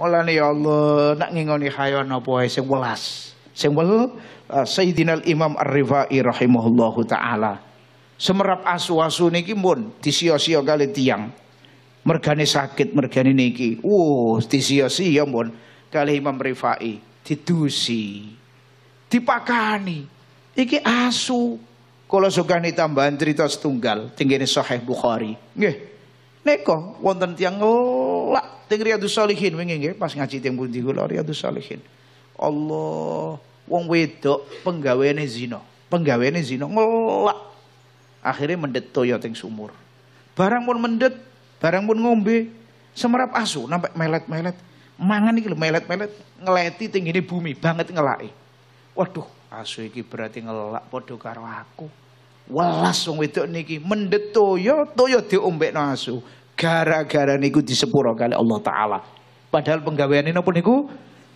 Mulane ya Allah, nak ngingoni hayon apa wae sing welas. Sing wel eh, Sayyidina Imam Ar-Rifai rahimahullahu taala. Semerap asu-asu niki mun disia-sia kali tiang. Mergane sakit, mergane niki. Wuh, disia-sia mun kali Imam Rifai didusi. Dipakani. Iki asu. Kalau sugani tambahan cerita setunggal, tinggini Sahih Bukhari. Nggih. Neko wonten tiang ngelak Teng Riyadus salihin wingi nggih pas ngaji teng pundi kula Riyadus salihin Allah, wong wedok penggaweane zina, penggaweane zina ngelak. Akhirnya mendetoyo teng sumur. Barang pun mendet, barang pun ngombe, semerap asu nampak melet-melet. Mangan iki lho melet-melet ngeleti teng bumi, banget ngelaki. Waduh, asu iki berarti ngelak padha karo aku. Welas wong wedok niki mendetoyo toyo diombekno asu. Gara-gara niku disepuro kali Allah Ta'ala. Padahal penggawean ini pun niku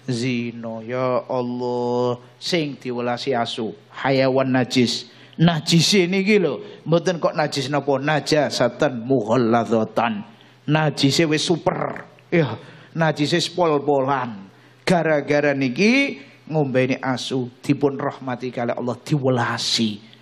zino ya Allah. Sing diwelasi asu. Hayawan najis. Najis ini gitu. Mungkin kok najis napa? Najasatan mughalladhatan. Najisnya wis super. Ya, najisnya pol-polan. Gara-gara niki ngombe ini asu dipun rahmati kali Allah diwelasi.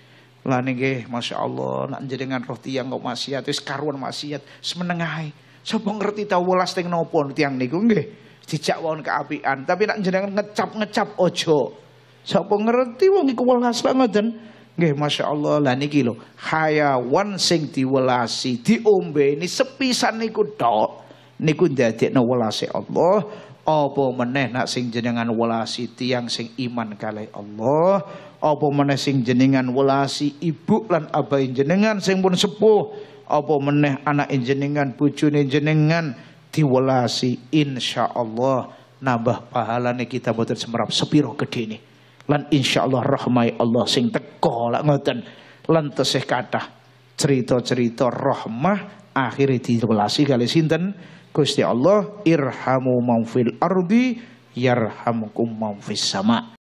Lah nggih, Masya Allah, nak jenengan roh tiang kok maksiat, wis karuan maksiat, semenengahai. Sapa ngerti tau welas teng napa tiang niku nggih. Dijak wawon keapian, tapi nak jenengan ngecap-ngecap ojo. Sapa ngerti wong iku welas banget Nggih, Masya Allah, lah niki lho, hayawan sing diwelasi, diombe ini sepisan niku tok. Niku ndadekno welase Allah apa meneh nak sing jenengan welasi tiang sing iman kalai Allah apa meneh sing jenengan welasi ibu lan abai jenengan sing pun sepuh apa meneh anak jenengan bojone jenengan diwelasi Allah nambah pahalane kita buatan semerap sepiro gedene lan insya Allah rahmai Allah sing teko lak ngoten lan tesih kata cerita-cerita rahmah akhirnya diwelasi kali sinten Gusti Allah irhamu man ardi yarhamkum man sama.